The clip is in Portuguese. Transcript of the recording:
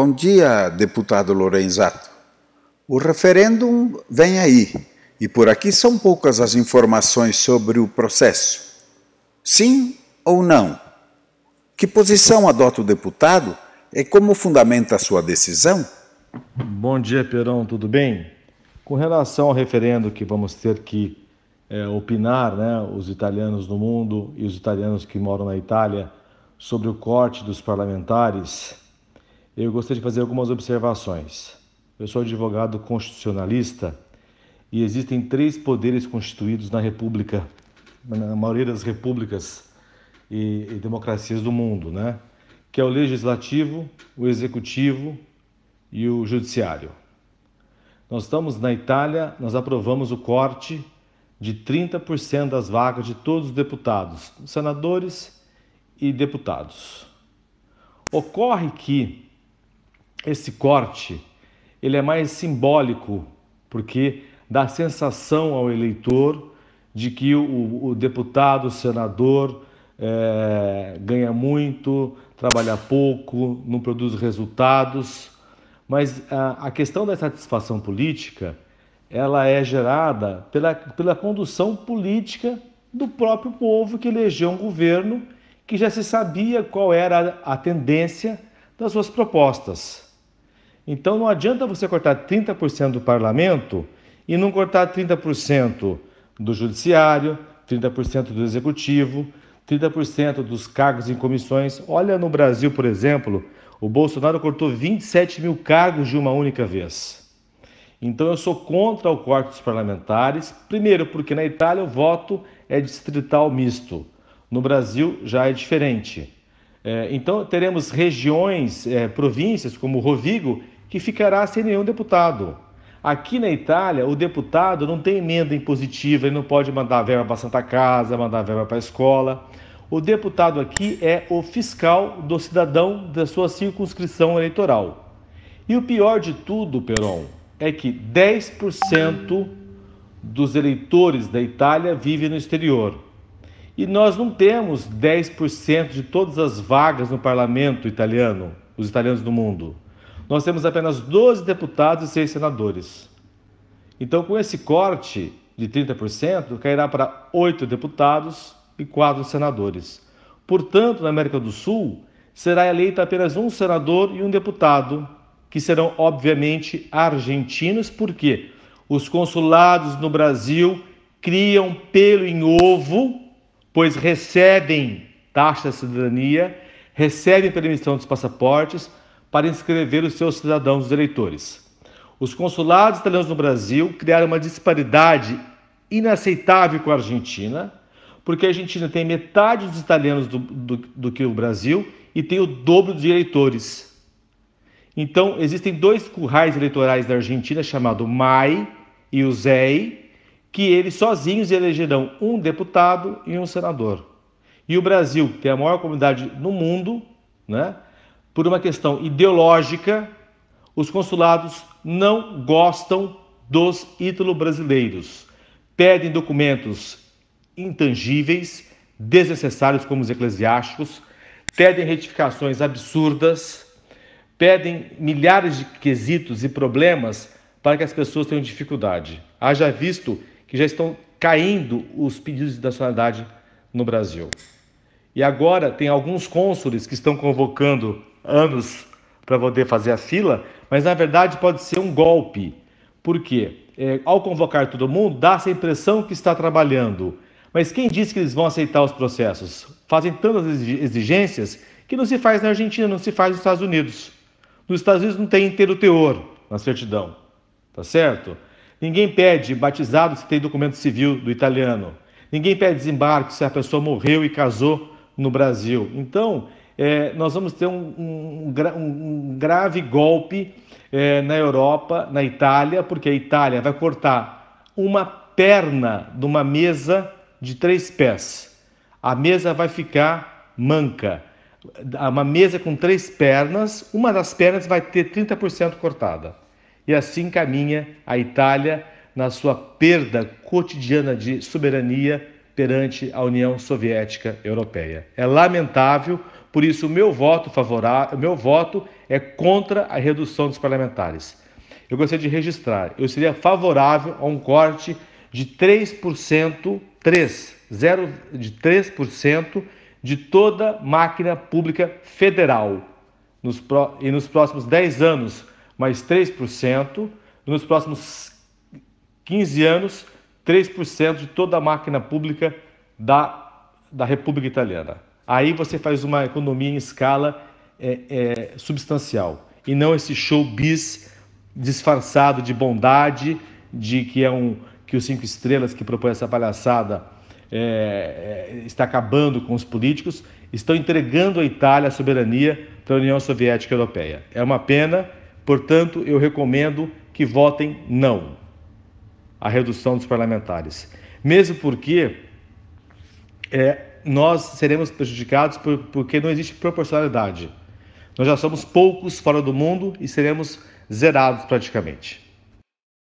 Bom dia, deputado Lorenzato. O referêndum vem aí e por aqui são poucas as informações sobre o processo. Sim ou não? Que posição adota o deputado e é como fundamenta a sua decisão? Bom dia, Perão, tudo bem? Com relação ao referendo que vamos ter que é, opinar, né, os italianos no mundo e os italianos que moram na Itália, sobre o corte dos parlamentares eu gostaria de fazer algumas observações. Eu sou advogado constitucionalista e existem três poderes constituídos na República, na maioria das repúblicas e, e democracias do mundo, né? Que é o legislativo, o executivo e o judiciário. Nós estamos na Itália, nós aprovamos o corte de 30% das vagas de todos os deputados, senadores e deputados. Ocorre que esse corte ele é mais simbólico, porque dá a sensação ao eleitor de que o, o deputado, o senador é, ganha muito, trabalha pouco, não produz resultados. Mas a, a questão da satisfação política ela é gerada pela, pela condução política do próprio povo que elegeu um governo que já se sabia qual era a tendência das suas propostas. Então não adianta você cortar 30% do parlamento e não cortar 30% do judiciário, 30% do executivo, 30% dos cargos em comissões. Olha no Brasil, por exemplo, o Bolsonaro cortou 27 mil cargos de uma única vez. Então eu sou contra o corte dos parlamentares, primeiro porque na Itália o voto é distrital misto, no Brasil já é diferente. É, então teremos regiões, é, províncias como Rovigo, que ficará sem nenhum deputado. Aqui na Itália, o deputado não tem emenda impositiva, ele não pode mandar verba para a Santa Casa, mandar verba para a escola. O deputado aqui é o fiscal do cidadão da sua circunscrição eleitoral. E o pior de tudo, Peron, é que 10% dos eleitores da Itália vivem no exterior. E nós não temos 10% de todas as vagas no parlamento italiano, os italianos do mundo nós temos apenas 12 deputados e 6 senadores. Então, com esse corte de 30%, cairá para 8 deputados e 4 senadores. Portanto, na América do Sul, será eleito apenas um senador e um deputado, que serão, obviamente, argentinos, porque os consulados no Brasil criam pelo em ovo, pois recebem taxa de cidadania, recebem permissão dos passaportes, para inscrever os seus cidadãos os eleitores. Os consulados italianos no Brasil criaram uma disparidade inaceitável com a Argentina, porque a Argentina tem metade dos italianos do, do, do que o Brasil e tem o dobro de eleitores. Então, existem dois currais eleitorais da Argentina, chamado MAI e o ZEI, que eles sozinhos elegerão um deputado e um senador. E o Brasil, que tem é a maior comunidade no mundo, né? por uma questão ideológica, os consulados não gostam dos ítalo-brasileiros. Pedem documentos intangíveis, desnecessários como os eclesiásticos, pedem retificações absurdas, pedem milhares de quesitos e problemas para que as pessoas tenham dificuldade. Haja visto que já estão caindo os pedidos de nacionalidade no Brasil. E agora tem alguns cônsules que estão convocando anos para poder fazer a fila, mas na verdade pode ser um golpe. Por quê? É, ao convocar todo mundo, dá essa impressão que está trabalhando. Mas quem diz que eles vão aceitar os processos? Fazem tantas exigências que não se faz na Argentina, não se faz nos Estados Unidos. Nos Estados Unidos não tem inteiro teor na certidão, tá certo? Ninguém pede batizado se tem documento civil do italiano. Ninguém pede desembarque se a pessoa morreu e casou no Brasil. Então, é, nós vamos ter um, um, um grave golpe é, na Europa, na Itália, porque a Itália vai cortar uma perna de uma mesa de três pés. A mesa vai ficar manca. Uma mesa com três pernas, uma das pernas vai ter 30% cortada. E assim caminha a Itália na sua perda cotidiana de soberania perante a União Soviética Europeia. É lamentável, por isso o meu voto favorável, meu voto é contra a redução dos parlamentares. Eu gostaria de registrar, eu seria favorável a um corte de 3%, 3, 0, de 3% de toda máquina pública federal nos pro, e nos próximos 10 anos, mais 3%, nos próximos 15 anos, 3% de toda a máquina pública da, da República Italiana. Aí você faz uma economia em escala é, é, substancial e não esse showbiz disfarçado de bondade, de que é um que os cinco estrelas que propõe essa palhaçada é, é, está acabando com os políticos, estão entregando a Itália a soberania para a União Soviética Europeia. É uma pena, portanto, eu recomendo que votem não a redução dos parlamentares. Mesmo porque é, nós seremos prejudicados por, porque não existe proporcionalidade. Nós já somos poucos fora do mundo e seremos zerados praticamente.